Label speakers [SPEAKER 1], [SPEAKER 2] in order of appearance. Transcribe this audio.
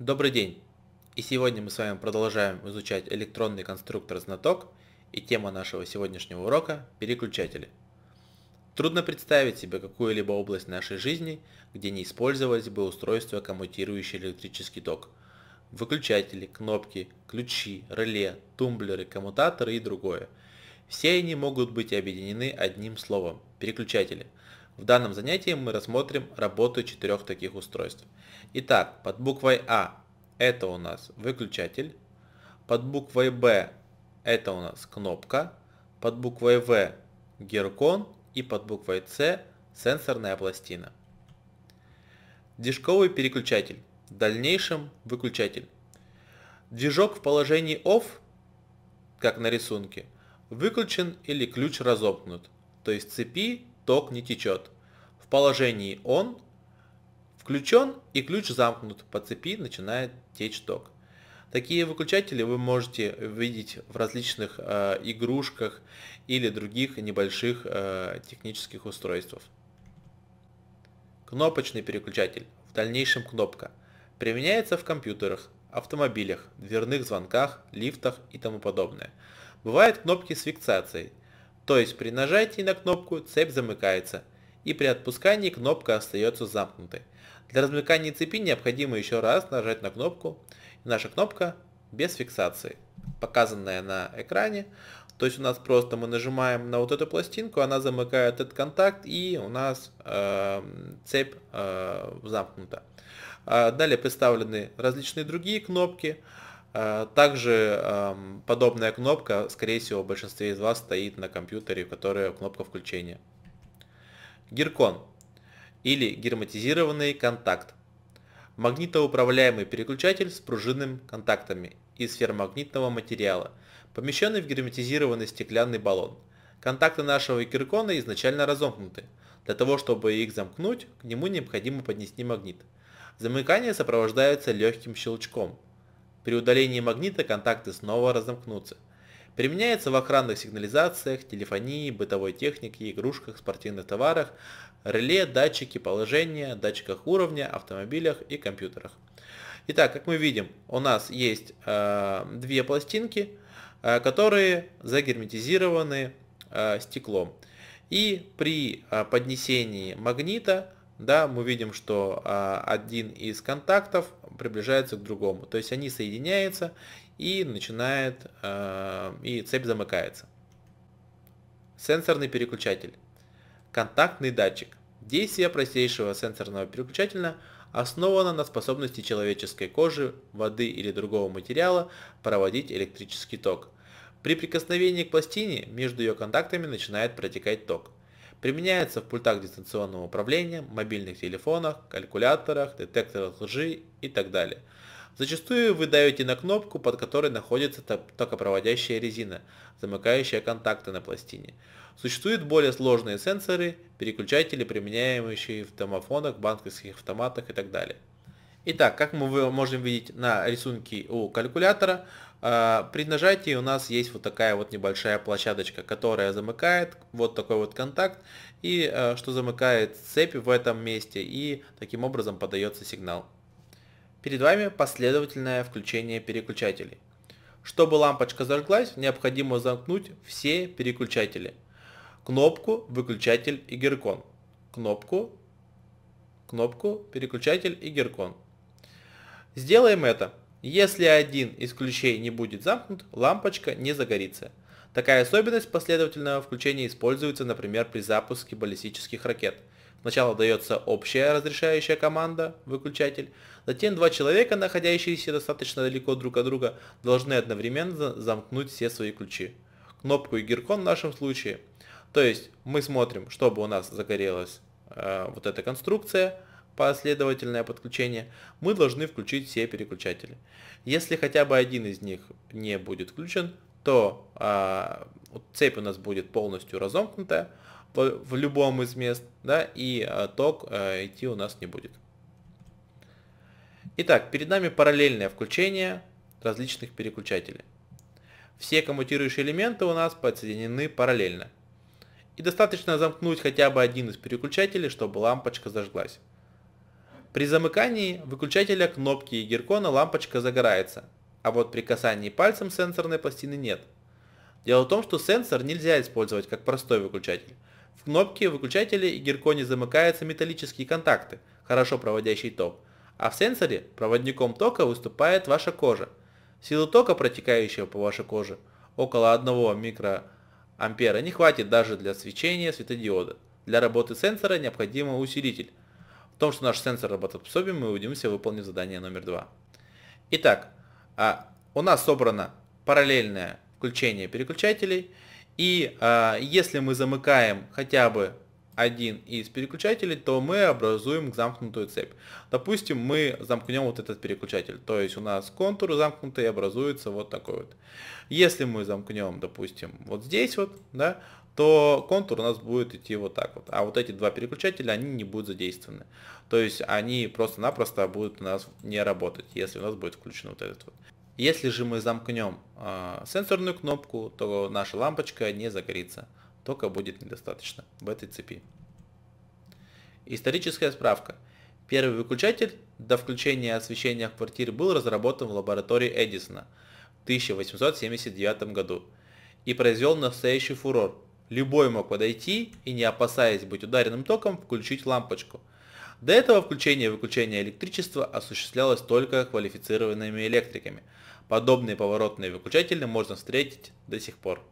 [SPEAKER 1] Добрый день! И сегодня мы с вами продолжаем изучать электронный конструктор знаток и тема нашего сегодняшнего урока – переключатели. Трудно представить себе какую-либо область нашей жизни, где не использовались бы устройства, коммутирующие электрический ток. Выключатели, кнопки, ключи, реле, тумблеры, коммутаторы и другое. Все они могут быть объединены одним словом – переключатели – в данном занятии мы рассмотрим работу четырех таких устройств. Итак, под буквой А это у нас выключатель, под буквой Б это у нас кнопка, под буквой В геркон и под буквой С сенсорная пластина. Движковый переключатель, в дальнейшем выключатель. Движок в положении OFF, как на рисунке, выключен или ключ разомкнут, то есть цепи ток не течет. В положении он включен и ключ замкнут, по цепи начинает течь ток. Такие выключатели вы можете видеть в различных э, игрушках или других небольших э, технических устройствах. Кнопочный переключатель, в дальнейшем кнопка, применяется в компьютерах, автомобилях, дверных звонках, лифтах и тому подобное. Бывают кнопки с фиксацией – то есть при нажатии на кнопку цепь замыкается, и при отпускании кнопка остается замкнутой. Для размыкания цепи необходимо еще раз нажать на кнопку, наша кнопка без фиксации, показанная на экране. То есть у нас просто мы нажимаем на вот эту пластинку, она замыкает этот контакт, и у нас э, цепь э, замкнута. А, далее представлены различные другие кнопки. Э, также эм, подобная кнопка, скорее всего, в большинстве из вас стоит на компьютере, в которой кнопка включения. Гиркон или герметизированный контакт. Магнитоуправляемый переключатель с пружинными контактами из ферромагнитного материала, помещенный в герметизированный стеклянный баллон. Контакты нашего гиркона изначально разомкнуты. Для того, чтобы их замкнуть, к нему необходимо поднести магнит. Замыкание сопровождается легким щелчком – при удалении магнита контакты снова разомкнутся. Применяется в охранных сигнализациях, телефонии, бытовой технике, игрушках, спортивных товарах, реле, датчике положения, датчиках уровня, автомобилях и компьютерах. Итак, как мы видим, у нас есть э, две пластинки, э, которые загерметизированы э, стеклом. И при э, поднесении магнита да, мы видим, что э, один из контактов приближаются к другому. То есть они соединяются и начинает, э, и цепь замыкается. Сенсорный переключатель. Контактный датчик. Действие простейшего сенсорного переключателя основано на способности человеческой кожи, воды или другого материала проводить электрический ток. При прикосновении к пластине между ее контактами начинает протекать ток – Применяется в пультах дистанционного управления, мобильных телефонах, калькуляторах, детекторах лжи и так далее. Зачастую вы даете на кнопку, под которой находится токопроводящая резина, замыкающая контакты на пластине. Существуют более сложные сенсоры, переключатели, применяемые в домофонах, банковских автоматах и так далее. Итак, как мы можем видеть на рисунке у калькулятора, э, при нажатии у нас есть вот такая вот небольшая площадочка, которая замыкает вот такой вот контакт, и э, что замыкает цепь в этом месте, и таким образом подается сигнал. Перед вами последовательное включение переключателей. Чтобы лампочка зажглась, необходимо замкнуть все переключатели. Кнопку «Выключатель и геркон», кнопку, кнопку «Переключатель и геркон», Сделаем это. Если один из ключей не будет замкнут, лампочка не загорится. Такая особенность последовательного включения используется, например, при запуске баллистических ракет. Сначала дается общая разрешающая команда, выключатель, затем два человека, находящиеся достаточно далеко друг от друга, должны одновременно замкнуть все свои ключи. Кнопку и гиркон в нашем случае. То есть мы смотрим, чтобы у нас загорелась э, вот эта конструкция – последовательное подключение, мы должны включить все переключатели. Если хотя бы один из них не будет включен, то а, цепь у нас будет полностью разомкнутая в, в любом из мест, да, и а, ток а, идти у нас не будет. Итак, перед нами параллельное включение различных переключателей. Все коммутирующие элементы у нас подсоединены параллельно. И достаточно замкнуть хотя бы один из переключателей, чтобы лампочка зажглась. При замыкании выключателя кнопки и геркона лампочка загорается, а вот при касании пальцем сенсорной пластины нет. Дело в том, что сенсор нельзя использовать как простой выключатель. В кнопке выключателя и герконе замыкаются металлические контакты, хорошо проводящий ток, а в сенсоре проводником тока выступает ваша кожа. Силы тока, протекающего по вашей коже, около 1 микроампера не хватит даже для свечения светодиода. Для работы сенсора необходим усилитель, в том, что наш сенсор работоспособен, мы увидимся, выполнив задание номер 2. Итак, а, у нас собрано параллельное включение переключателей, и а, если мы замыкаем хотя бы один из переключателей, то мы образуем замкнутую цепь. Допустим, мы замкнем вот этот переключатель, то есть у нас контур замкнутый образуется вот такой вот. Если мы замкнем, допустим, вот здесь вот, да, то контур у нас будет идти вот так вот. А вот эти два переключателя, они не будут задействованы. То есть они просто-напросто будут у нас не работать, если у нас будет включен вот этот вот. Если же мы замкнем э, сенсорную кнопку, то наша лампочка не загорится. Тока будет недостаточно в этой цепи. Историческая справка. Первый выключатель до включения освещения в квартире был разработан в лаборатории Эдисона в 1879 году и произвел настоящий фурор, Любой мог подойти и, не опасаясь быть ударенным током, включить лампочку. До этого включение и выключение электричества осуществлялось только квалифицированными электриками. Подобные поворотные выключатели можно встретить до сих пор.